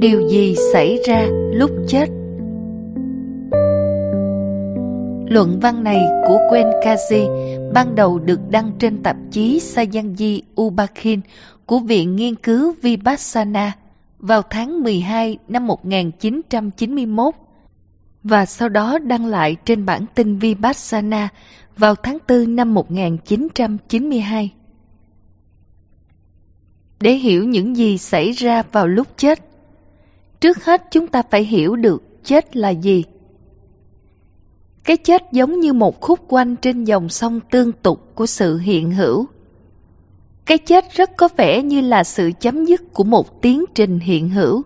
Điều gì xảy ra lúc chết? Luận văn này của Quen Kazi ban đầu được đăng trên tạp chí Sayanji Ubakhin của Viện Nghiên cứu Vipassana vào tháng 12 năm 1991 và sau đó đăng lại trên bản tin Vipassana vào tháng 4 năm 1992. Để hiểu những gì xảy ra vào lúc chết, Trước hết chúng ta phải hiểu được chết là gì. Cái chết giống như một khúc quanh trên dòng sông tương tục của sự hiện hữu. Cái chết rất có vẻ như là sự chấm dứt của một tiến trình hiện hữu.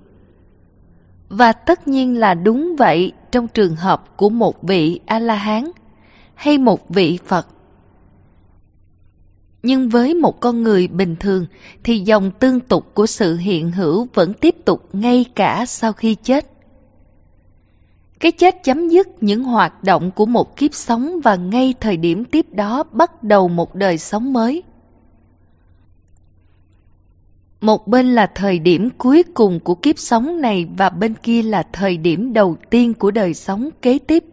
Và tất nhiên là đúng vậy trong trường hợp của một vị A-la-hán hay một vị Phật nhưng với một con người bình thường thì dòng tương tục của sự hiện hữu vẫn tiếp tục ngay cả sau khi chết. Cái chết chấm dứt những hoạt động của một kiếp sống và ngay thời điểm tiếp đó bắt đầu một đời sống mới. Một bên là thời điểm cuối cùng của kiếp sống này và bên kia là thời điểm đầu tiên của đời sống kế tiếp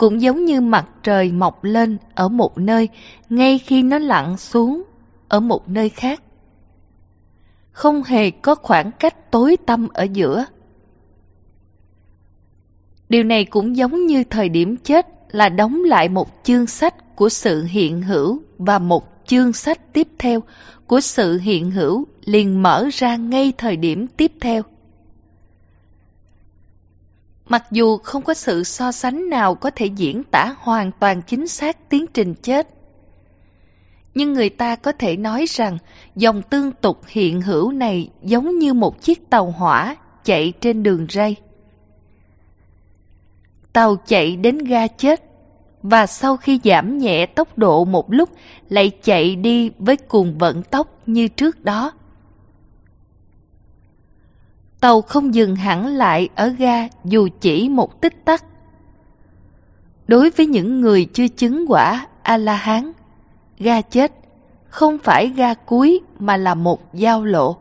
cũng giống như mặt trời mọc lên ở một nơi ngay khi nó lặn xuống ở một nơi khác. Không hề có khoảng cách tối tăm ở giữa. Điều này cũng giống như thời điểm chết là đóng lại một chương sách của sự hiện hữu và một chương sách tiếp theo của sự hiện hữu liền mở ra ngay thời điểm tiếp theo. Mặc dù không có sự so sánh nào có thể diễn tả hoàn toàn chính xác tiến trình chết, nhưng người ta có thể nói rằng dòng tương tục hiện hữu này giống như một chiếc tàu hỏa chạy trên đường ray. Tàu chạy đến ga chết và sau khi giảm nhẹ tốc độ một lúc lại chạy đi với cùng vận tốc như trước đó. Tàu không dừng hẳn lại ở ga dù chỉ một tích tắc. Đối với những người chưa chứng quả A-la-hán, ga chết không phải ga cuối mà là một giao lộ.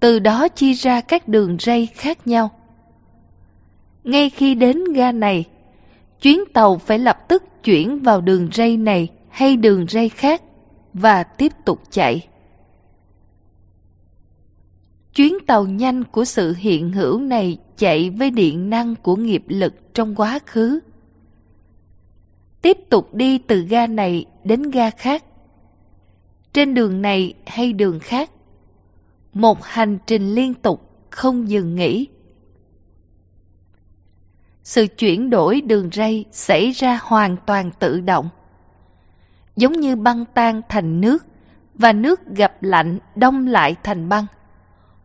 Từ đó chia ra các đường ray khác nhau. Ngay khi đến ga này, chuyến tàu phải lập tức chuyển vào đường ray này hay đường ray khác và tiếp tục chạy. Chuyến tàu nhanh của sự hiện hữu này chạy với điện năng của nghiệp lực trong quá khứ. Tiếp tục đi từ ga này đến ga khác. Trên đường này hay đường khác. Một hành trình liên tục, không dừng nghỉ. Sự chuyển đổi đường ray xảy ra hoàn toàn tự động. Giống như băng tan thành nước và nước gặp lạnh đông lại thành băng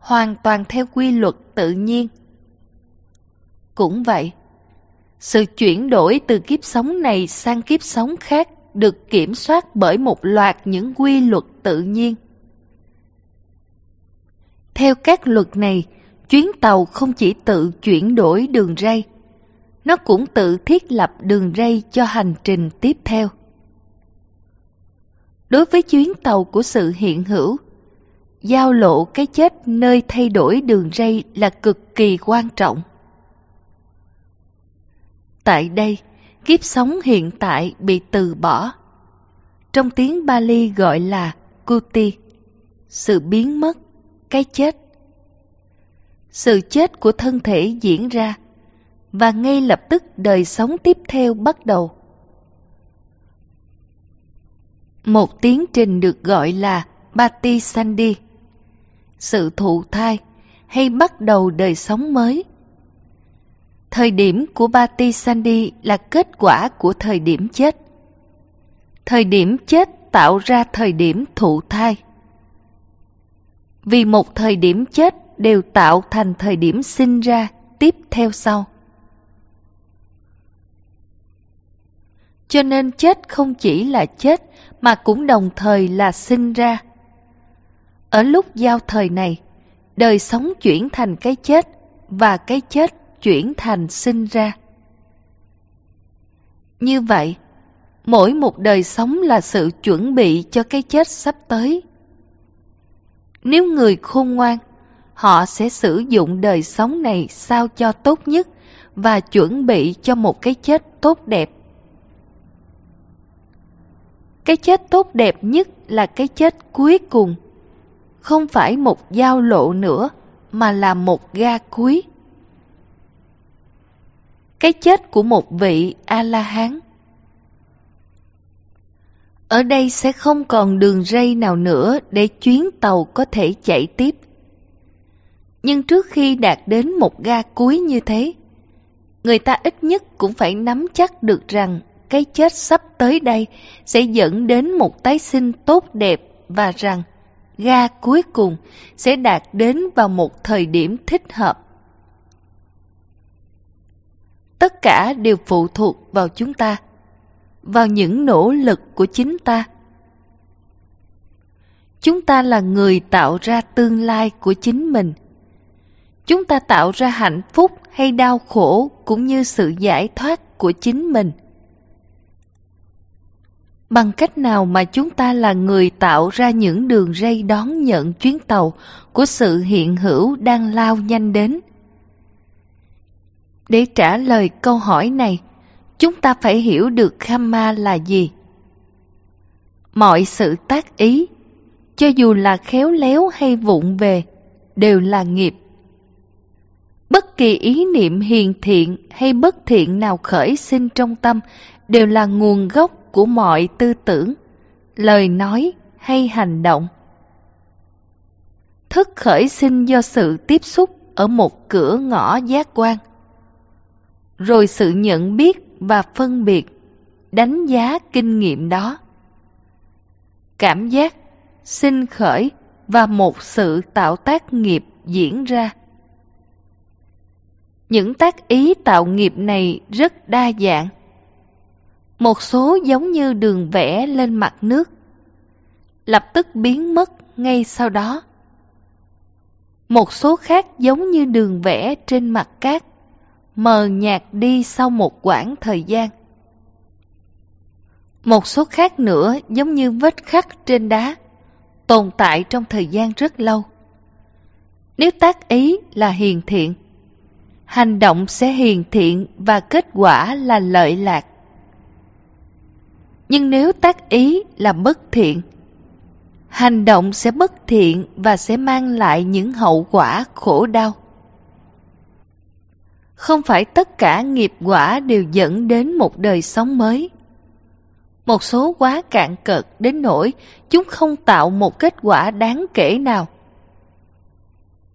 hoàn toàn theo quy luật tự nhiên. Cũng vậy, sự chuyển đổi từ kiếp sống này sang kiếp sống khác được kiểm soát bởi một loạt những quy luật tự nhiên. Theo các luật này, chuyến tàu không chỉ tự chuyển đổi đường ray, nó cũng tự thiết lập đường ray cho hành trình tiếp theo. Đối với chuyến tàu của sự hiện hữu, giao lộ cái chết nơi thay đổi đường ray là cực kỳ quan trọng. Tại đây, kiếp sống hiện tại bị từ bỏ. Trong tiếng Bali gọi là Kuti, sự biến mất, cái chết. Sự chết của thân thể diễn ra và ngay lập tức đời sống tiếp theo bắt đầu. Một tiến trình được gọi là Bati Sandi sự thụ thai hay bắt đầu đời sống mới. Thời điểm của Bati Sandi là kết quả của thời điểm chết. Thời điểm chết tạo ra thời điểm thụ thai. Vì một thời điểm chết đều tạo thành thời điểm sinh ra tiếp theo sau. Cho nên chết không chỉ là chết mà cũng đồng thời là sinh ra. Ở lúc giao thời này, đời sống chuyển thành cái chết và cái chết chuyển thành sinh ra. Như vậy, mỗi một đời sống là sự chuẩn bị cho cái chết sắp tới. Nếu người khôn ngoan, họ sẽ sử dụng đời sống này sao cho tốt nhất và chuẩn bị cho một cái chết tốt đẹp. Cái chết tốt đẹp nhất là cái chết cuối cùng không phải một giao lộ nữa mà là một ga cuối. Cái chết của một vị A-la-hán Ở đây sẽ không còn đường ray nào nữa để chuyến tàu có thể chạy tiếp. Nhưng trước khi đạt đến một ga cuối như thế, người ta ít nhất cũng phải nắm chắc được rằng cái chết sắp tới đây sẽ dẫn đến một tái sinh tốt đẹp và rằng ga cuối cùng sẽ đạt đến vào một thời điểm thích hợp. Tất cả đều phụ thuộc vào chúng ta, vào những nỗ lực của chính ta. Chúng ta là người tạo ra tương lai của chính mình. Chúng ta tạo ra hạnh phúc hay đau khổ cũng như sự giải thoát của chính mình – Bằng cách nào mà chúng ta là người tạo ra những đường ray đón nhận chuyến tàu của sự hiện hữu đang lao nhanh đến? Để trả lời câu hỏi này, chúng ta phải hiểu được Khamma là gì? Mọi sự tác ý, cho dù là khéo léo hay vụng về, đều là nghiệp. Bất kỳ ý niệm hiền thiện hay bất thiện nào khởi sinh trong tâm đều là nguồn gốc của mọi tư tưởng, lời nói hay hành động. Thức khởi sinh do sự tiếp xúc ở một cửa ngõ giác quan. Rồi sự nhận biết và phân biệt, đánh giá kinh nghiệm đó. Cảm giác, sinh khởi và một sự tạo tác nghiệp diễn ra. Những tác ý tạo nghiệp này rất đa dạng một số giống như đường vẽ lên mặt nước, lập tức biến mất ngay sau đó. Một số khác giống như đường vẽ trên mặt cát, mờ nhạt đi sau một quãng thời gian. Một số khác nữa giống như vết khắc trên đá, tồn tại trong thời gian rất lâu. Nếu tác ý là hiền thiện, hành động sẽ hiền thiện và kết quả là lợi lạc nhưng nếu tác ý là bất thiện hành động sẽ bất thiện và sẽ mang lại những hậu quả khổ đau không phải tất cả nghiệp quả đều dẫn đến một đời sống mới một số quá cạn cợt đến nỗi chúng không tạo một kết quả đáng kể nào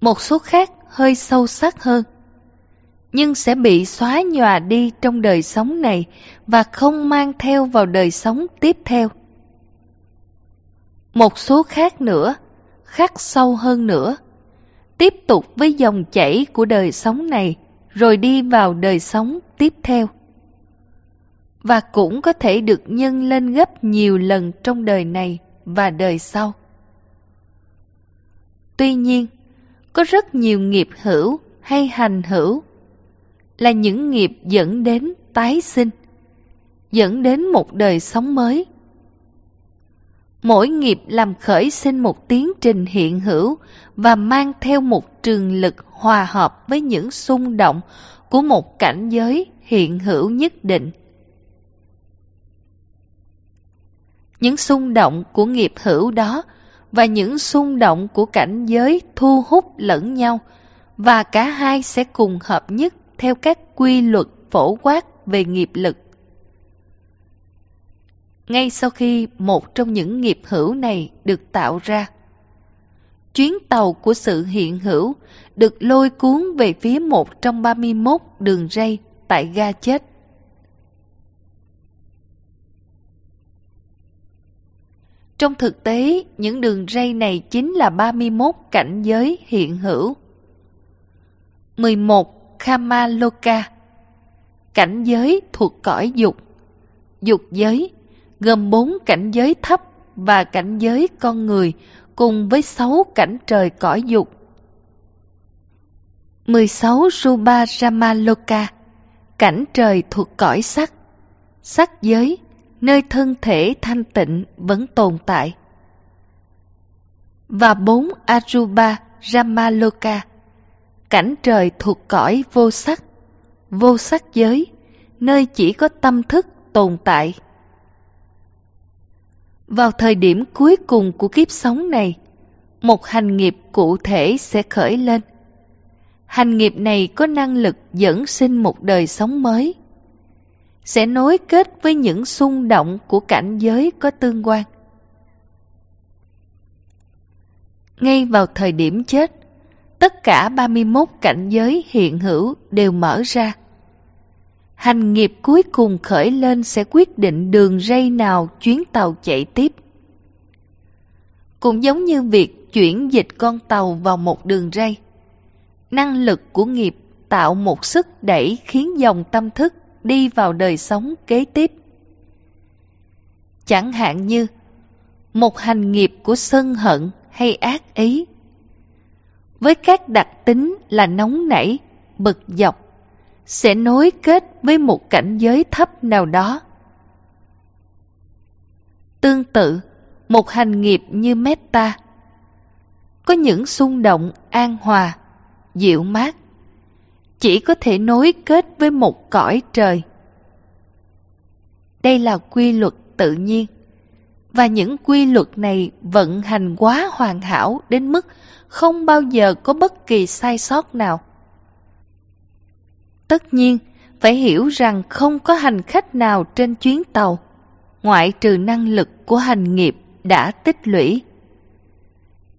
một số khác hơi sâu sắc hơn nhưng sẽ bị xóa nhòa đi trong đời sống này và không mang theo vào đời sống tiếp theo. Một số khác nữa, khắc sâu hơn nữa, tiếp tục với dòng chảy của đời sống này rồi đi vào đời sống tiếp theo. Và cũng có thể được nhân lên gấp nhiều lần trong đời này và đời sau. Tuy nhiên, có rất nhiều nghiệp hữu hay hành hữu là những nghiệp dẫn đến tái sinh dẫn đến một đời sống mới. Mỗi nghiệp làm khởi sinh một tiến trình hiện hữu và mang theo một trường lực hòa hợp với những xung động của một cảnh giới hiện hữu nhất định. Những xung động của nghiệp hữu đó và những xung động của cảnh giới thu hút lẫn nhau và cả hai sẽ cùng hợp nhất theo các quy luật phổ quát về nghiệp lực ngay sau khi một trong những nghiệp hữu này được tạo ra. Chuyến tàu của sự hiện hữu được lôi cuốn về phía một trong ba mươi 31 đường ray tại ga chết. Trong thực tế, những đường ray này chính là ba mươi 31 cảnh giới hiện hữu. 11. Kama Loka Cảnh giới thuộc cõi dục Dục giới gồm bốn cảnh giới thấp và cảnh giới con người cùng với sáu cảnh trời cõi dục. 16. Rupa Ramaloka Cảnh trời thuộc cõi sắc Sắc giới, nơi thân thể thanh tịnh vẫn tồn tại. Và 4. Aruba Ramaloka Cảnh trời thuộc cõi vô sắc Vô sắc giới, nơi chỉ có tâm thức tồn tại. Vào thời điểm cuối cùng của kiếp sống này, một hành nghiệp cụ thể sẽ khởi lên. Hành nghiệp này có năng lực dẫn sinh một đời sống mới, sẽ nối kết với những xung động của cảnh giới có tương quan. Ngay vào thời điểm chết, tất cả 31 cảnh giới hiện hữu đều mở ra. Hành nghiệp cuối cùng khởi lên sẽ quyết định đường ray nào chuyến tàu chạy tiếp. Cũng giống như việc chuyển dịch con tàu vào một đường ray. Năng lực của nghiệp tạo một sức đẩy khiến dòng tâm thức đi vào đời sống kế tiếp. Chẳng hạn như một hành nghiệp của sân hận hay ác ý. Với các đặc tính là nóng nảy, bực dọc, sẽ nối kết với một cảnh giới thấp nào đó. Tương tự, một hành nghiệp như metta có những xung động an hòa, dịu mát, chỉ có thể nối kết với một cõi trời. Đây là quy luật tự nhiên, và những quy luật này vận hành quá hoàn hảo đến mức không bao giờ có bất kỳ sai sót nào. Tất nhiên, phải hiểu rằng không có hành khách nào trên chuyến tàu, ngoại trừ năng lực của hành nghiệp đã tích lũy.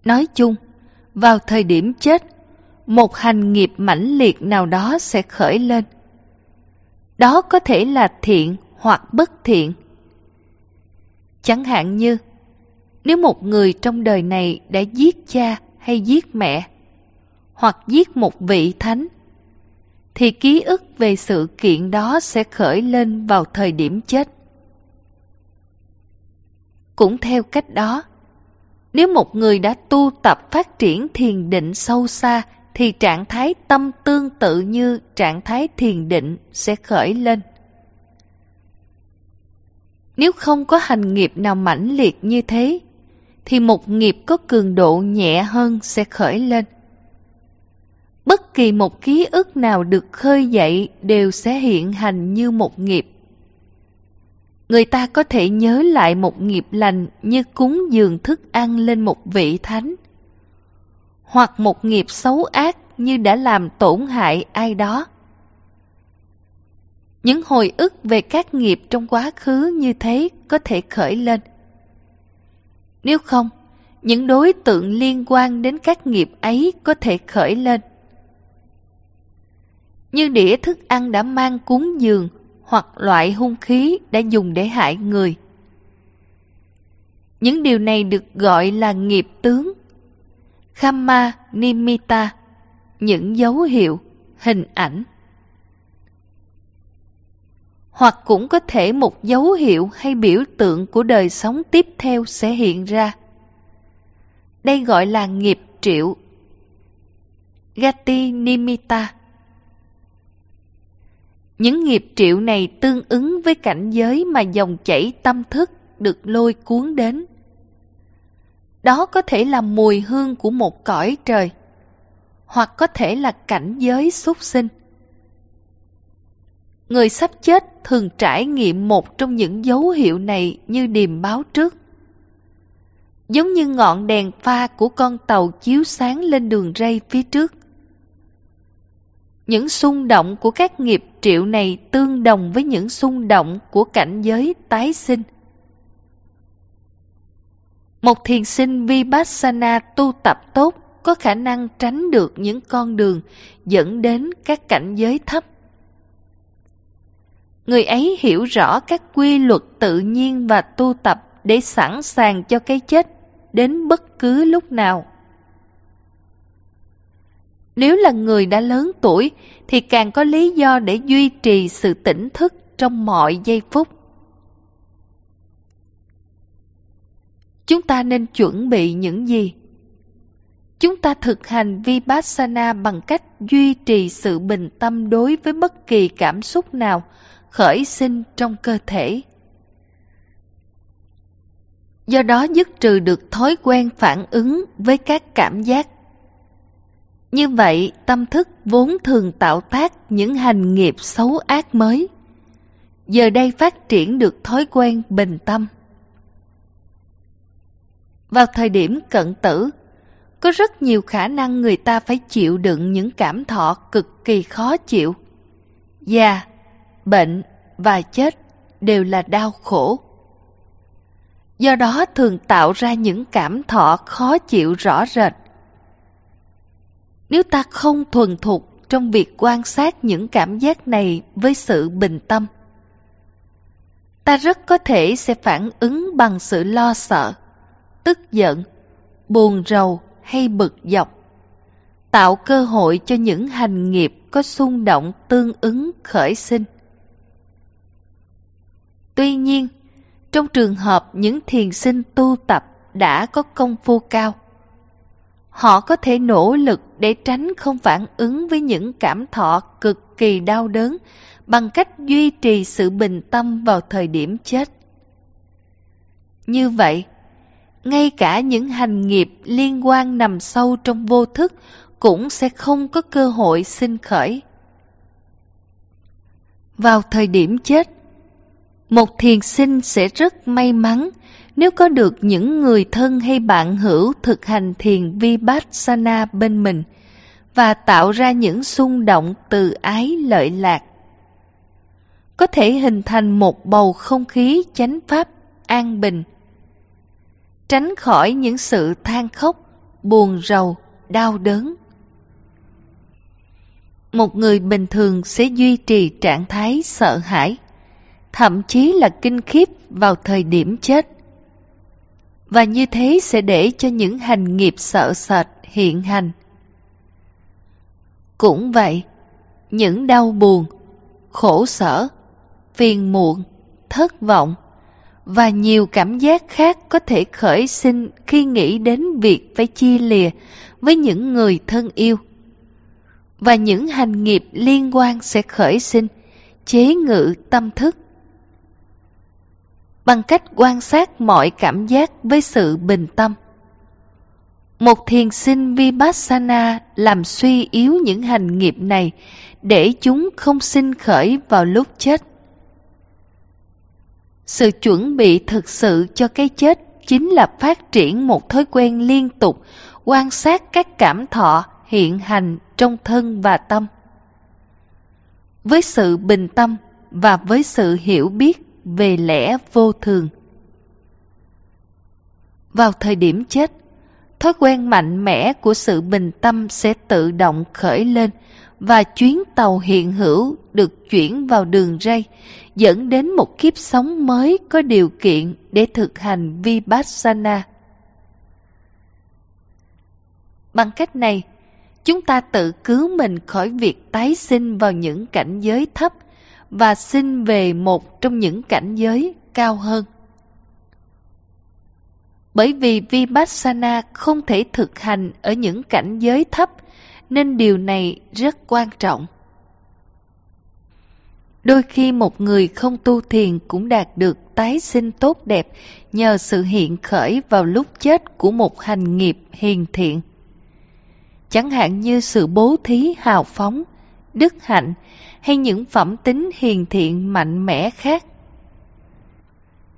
Nói chung, vào thời điểm chết, một hành nghiệp mãnh liệt nào đó sẽ khởi lên. Đó có thể là thiện hoặc bất thiện. Chẳng hạn như, nếu một người trong đời này đã giết cha hay giết mẹ, hoặc giết một vị thánh, thì ký ức về sự kiện đó sẽ khởi lên vào thời điểm chết. Cũng theo cách đó, nếu một người đã tu tập phát triển thiền định sâu xa thì trạng thái tâm tương tự như trạng thái thiền định sẽ khởi lên. Nếu không có hành nghiệp nào mãnh liệt như thế, thì một nghiệp có cường độ nhẹ hơn sẽ khởi lên bất kỳ một ký ức nào được khơi dậy đều sẽ hiện hành như một nghiệp. Người ta có thể nhớ lại một nghiệp lành như cúng dường thức ăn lên một vị thánh, hoặc một nghiệp xấu ác như đã làm tổn hại ai đó. Những hồi ức về các nghiệp trong quá khứ như thế có thể khởi lên. Nếu không, những đối tượng liên quan đến các nghiệp ấy có thể khởi lên như đĩa thức ăn đã mang cuốn giường hoặc loại hung khí đã dùng để hại người. Những điều này được gọi là nghiệp tướng, Khamma Nimita, những dấu hiệu, hình ảnh. Hoặc cũng có thể một dấu hiệu hay biểu tượng của đời sống tiếp theo sẽ hiện ra. Đây gọi là nghiệp triệu. Gati Nimita những nghiệp triệu này tương ứng với cảnh giới mà dòng chảy tâm thức được lôi cuốn đến. Đó có thể là mùi hương của một cõi trời, hoặc có thể là cảnh giới súc sinh. Người sắp chết thường trải nghiệm một trong những dấu hiệu này như điềm báo trước. Giống như ngọn đèn pha của con tàu chiếu sáng lên đường ray phía trước. Những xung động của các nghiệp triệu này tương đồng với những xung động của cảnh giới tái sinh. Một thiền sinh Vipassana tu tập tốt có khả năng tránh được những con đường dẫn đến các cảnh giới thấp. Người ấy hiểu rõ các quy luật tự nhiên và tu tập để sẵn sàng cho cái chết đến bất cứ lúc nào. Nếu là người đã lớn tuổi thì càng có lý do để duy trì sự tỉnh thức trong mọi giây phút. Chúng ta nên chuẩn bị những gì? Chúng ta thực hành Vipassana bằng cách duy trì sự bình tâm đối với bất kỳ cảm xúc nào khởi sinh trong cơ thể. Do đó dứt trừ được thói quen phản ứng với các cảm giác như vậy, tâm thức vốn thường tạo tác những hành nghiệp xấu ác mới. Giờ đây phát triển được thói quen bình tâm. Vào thời điểm cận tử, có rất nhiều khả năng người ta phải chịu đựng những cảm thọ cực kỳ khó chịu. Già, bệnh và chết đều là đau khổ. Do đó thường tạo ra những cảm thọ khó chịu rõ rệt nếu ta không thuần thục trong việc quan sát những cảm giác này với sự bình tâm, ta rất có thể sẽ phản ứng bằng sự lo sợ, tức giận, buồn rầu hay bực dọc, tạo cơ hội cho những hành nghiệp có xung động tương ứng khởi sinh. Tuy nhiên, trong trường hợp những thiền sinh tu tập đã có công phu cao, Họ có thể nỗ lực để tránh không phản ứng với những cảm thọ cực kỳ đau đớn bằng cách duy trì sự bình tâm vào thời điểm chết. Như vậy, ngay cả những hành nghiệp liên quan nằm sâu trong vô thức cũng sẽ không có cơ hội sinh khởi. Vào thời điểm chết, một thiền sinh sẽ rất may mắn nếu có được những người thân hay bạn hữu thực hành thiền Vipassana bên mình và tạo ra những xung động từ ái lợi lạc, có thể hình thành một bầu không khí chánh pháp an bình, tránh khỏi những sự than khóc, buồn rầu, đau đớn. Một người bình thường sẽ duy trì trạng thái sợ hãi, thậm chí là kinh khiếp vào thời điểm chết và như thế sẽ để cho những hành nghiệp sợ sệt hiện hành. Cũng vậy, những đau buồn, khổ sở, phiền muộn, thất vọng và nhiều cảm giác khác có thể khởi sinh khi nghĩ đến việc phải chia lìa với những người thân yêu. Và những hành nghiệp liên quan sẽ khởi sinh, chế ngự tâm thức bằng cách quan sát mọi cảm giác với sự bình tâm. Một thiền sinh Vipassana làm suy yếu những hành nghiệp này để chúng không sinh khởi vào lúc chết. Sự chuẩn bị thực sự cho cái chết chính là phát triển một thói quen liên tục quan sát các cảm thọ hiện hành trong thân và tâm. Với sự bình tâm và với sự hiểu biết về lẽ vô thường. Vào thời điểm chết, thói quen mạnh mẽ của sự bình tâm sẽ tự động khởi lên và chuyến tàu hiện hữu được chuyển vào đường ray dẫn đến một kiếp sống mới có điều kiện để thực hành vipassana. Bằng cách này, chúng ta tự cứu mình khỏi việc tái sinh vào những cảnh giới thấp – và xin về một trong những cảnh giới cao hơn. Bởi vì Vipassana không thể thực hành ở những cảnh giới thấp nên điều này rất quan trọng. Đôi khi một người không tu thiền cũng đạt được tái sinh tốt đẹp nhờ sự hiện khởi vào lúc chết của một hành nghiệp hiền thiện. Chẳng hạn như sự bố thí hào phóng, đức hạnh hay những phẩm tính hiền thiện mạnh mẽ khác.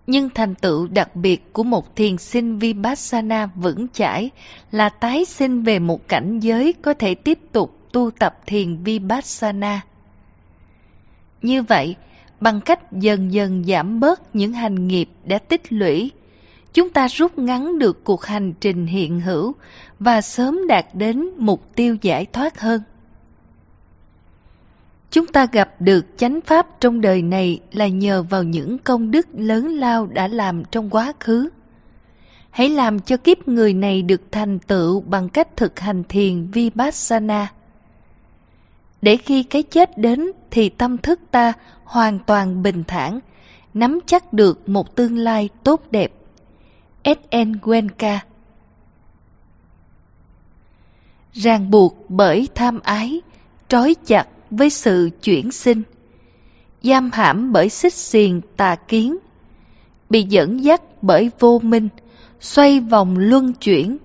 Nhưng thành tựu đặc biệt của một thiền sinh Vipassana vững chãi là tái sinh về một cảnh giới có thể tiếp tục tu tập thiền Vipassana. Như vậy, bằng cách dần dần giảm bớt những hành nghiệp đã tích lũy, chúng ta rút ngắn được cuộc hành trình hiện hữu và sớm đạt đến mục tiêu giải thoát hơn. Chúng ta gặp được chánh pháp trong đời này là nhờ vào những công đức lớn lao đã làm trong quá khứ. Hãy làm cho kiếp người này được thành tựu bằng cách thực hành thiền Vipassana. Để khi cái chết đến thì tâm thức ta hoàn toàn bình thản, nắm chắc được một tương lai tốt đẹp. S.N. Ràng buộc bởi tham ái, trói chặt với sự chuyển sinh, giam hãm bởi xích xiền tà kiến, bị dẫn dắt bởi vô minh, xoay vòng luân chuyển.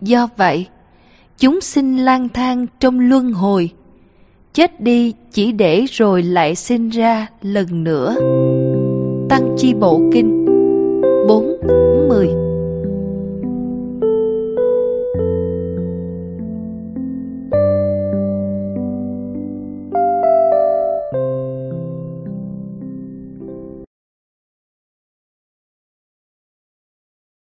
Do vậy, chúng sinh lang thang trong luân hồi, chết đi chỉ để rồi lại sinh ra lần nữa. Tăng chi bộ kinh bốn mười